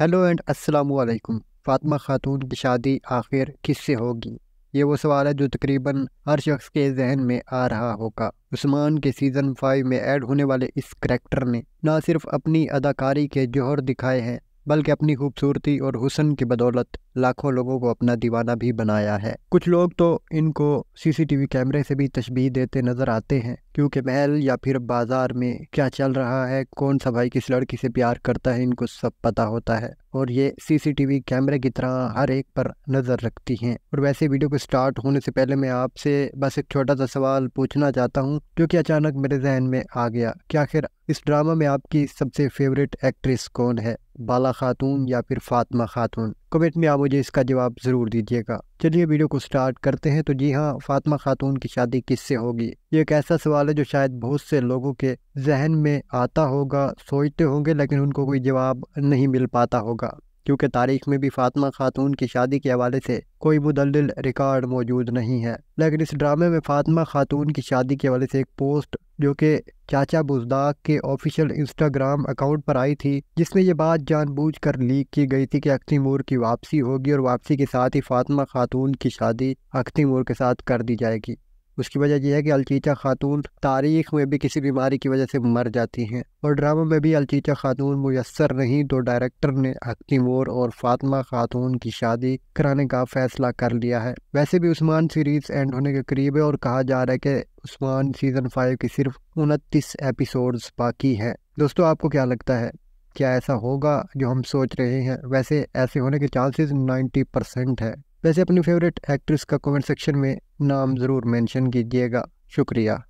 hello and अस्सलाम वालेकुम फातिमा खातून की शादी आखिर किससे होगी ये वो सवाल है जो तकरीबन हर शख्स के जहन में आ रहा होगा उस्मान के सीज़न फाइव में ऐड होने वाले इस करेक्टर ने ना सिर्फ अपनी अदाकारी के जौहर दिखाए हैं बल्कि अपनी खूबसूरती और हुसन की बदौलत लाखों लोगों को अपना दीवाना भी बनाया है कुछ लोग तो इनको सीसीटीवी कैमरे से भी तशबी देते नज़र आते हैं क्योंकि महल या फिर बाजार में क्या चल रहा है कौन सा भाई किस लड़की से प्यार करता है इनको सब पता होता है और ये सीसीटीवी कैमरे की तरह हर एक पर नज़र रखती हैं और वैसे वीडियो को स्टार्ट होने से पहले मैं आपसे बस एक छोटा सा सवाल पूछना चाहता हूँ जो कि अचानक मेरे जहन में आ गया क्या आखिर इस ड्रामा में आपकी सबसे फेवरेट एक्ट्रेस कौन है बाला खातून या फिर फातमा खातून कमेंट में आप मुझे इसका जवाब ज़रूर दीजिएगा चलिए वीडियो को स्टार्ट करते हैं तो जी हाँ फातिमा खातून की शादी किससे होगी ये एक ऐसा सवाल है जो शायद बहुत से लोगों के जहन में आता होगा सोचते होंगे लेकिन उनको कोई जवाब नहीं मिल पाता होगा क्योंकि तारीख में भी फातिमा खातून की शादी के हवाले से कोई मुदलिल रिकॉर्ड मौजूद नहीं है लेकिन इस ड्रामे में फातिमा खातून की शादी के हवाले से एक पोस्ट जो कि चाचा बुजदाक के ऑफिशियल इंस्टाग्राम अकाउंट पर आई थी जिसमें ये बात जानबूझकर लीक की गई थी कि अख्तीमूर की वापसी होगी और वापसी के साथ ही फातिमा खातून की शादी मोर के साथ कर दी जाएगी उसकी वजह यह है कि अलचीचा खातून तारीख में भी किसी बीमारी की वजह से मर जाती हैं और ड्रामा में भी अलचीचा खातून मुयसर नहीं तो डायरेक्टर ने मोर और फातिमा खातून की शादी कराने का फैसला कर लिया है वैसे भी उस्मान सीरीज़ एंड होने के करीब है और कहा जा रहा है कि उस्मान सीज़न फाइव की सिर्फ उनतीस एपिसोड्स बाकी हैं दोस्तों आपको क्या लगता है क्या ऐसा होगा जो हम सोच रहे हैं वैसे ऐसे होने के चांसेस 90 परसेंट है वैसे अपनी फेवरेट एक्ट्रेस का कमेंट सेक्शन में नाम ज़रूर मेंशन कीजिएगा शुक्रिया